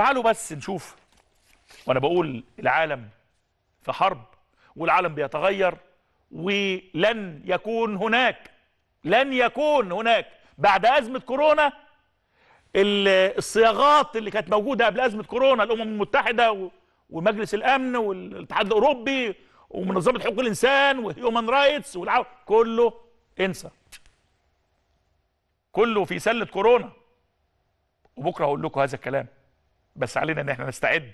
تعالوا بس نشوف وانا بقول العالم في حرب والعالم بيتغير ولن يكون هناك لن يكون هناك بعد أزمة كورونا الصياغات اللي كانت موجودة قبل أزمة كورونا الأمم المتحدة ومجلس الأمن والاتحاد الأوروبي ومنظمة حقوق الإنسان وهيومن رايتس كله انسى كله في سلة كورونا وبكرة هقول لكم هذا الكلام بس علينا ان احنا نستعد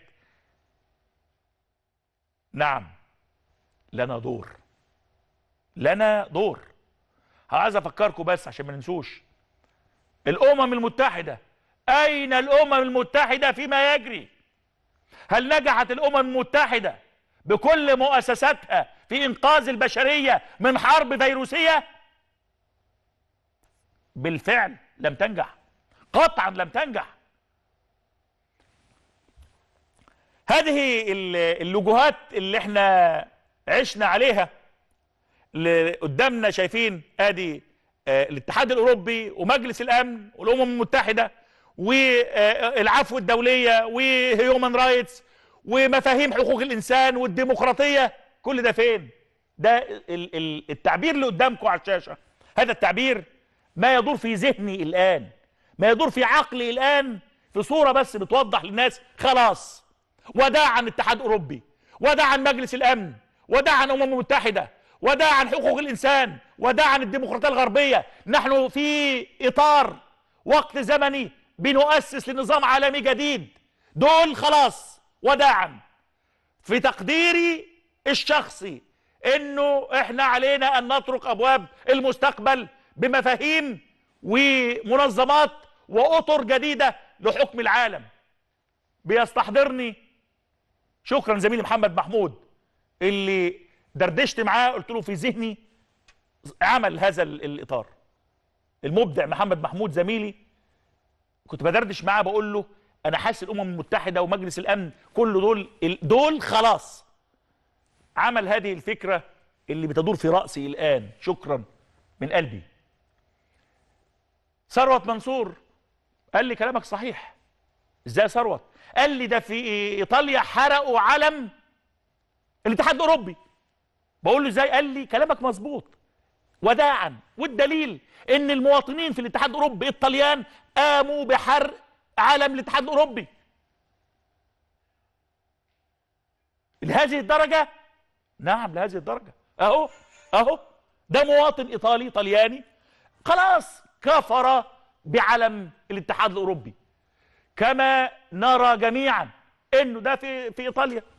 نعم لنا دور لنا دور عايز افكركم بس عشان ما ننسوش الامم المتحده اين الامم المتحده فيما يجري هل نجحت الامم المتحده بكل مؤسساتها في انقاذ البشريه من حرب فيروسيه بالفعل لم تنجح قطعا لم تنجح هذه اللوجوهات اللي احنا عشنا عليها قدامنا شايفين ادي آه، الاتحاد الاوروبي ومجلس الامن والامم المتحده والعفو آه، الدوليه وهيومن رايتس ومفاهيم حقوق الانسان والديمقراطيه كل ده فين ده التعبير اللي قدامكم على الشاشه هذا التعبير ما يدور في ذهني الان ما يدور في عقلي الان في صوره بس بتوضح للناس خلاص وداعا عن اتحاد اوروبي وداع عن مجلس الامن وداعا عن الامم المتحده وداعا عن حقوق الانسان وداعا عن الديمقراطيه الغربيه نحن في اطار وقت زمني بنؤسس لنظام عالمي جديد دول خلاص وداعا في تقديري الشخصي انه احنا علينا ان نطرق ابواب المستقبل بمفاهيم ومنظمات واطر جديده لحكم العالم بيستحضرني شكرا زميلي محمد محمود اللي دردشت معاه قلت له في ذهني عمل هذا الاطار المبدع محمد محمود زميلي كنت بدردش معاه بقول له انا حاسس الامم المتحده ومجلس الامن كل دول دول خلاص عمل هذه الفكره اللي بتدور في راسي الان شكرا من قلبي ثروت منصور قال لي كلامك صحيح ازاي ثروت قال لي ده في ايطاليا حرقوا علم الاتحاد الاوروبي بقول له ازاي قال لي كلامك مظبوط وداعا والدليل ان المواطنين في الاتحاد الاوروبي الطليان قاموا بحرق علم الاتحاد الاوروبي لهذه الدرجه نعم لهذه الدرجه اهو اهو ده مواطن ايطالي طلياني خلاص كفر بعلم الاتحاد الاوروبي كما نرى جميعا انه ده في في ايطاليا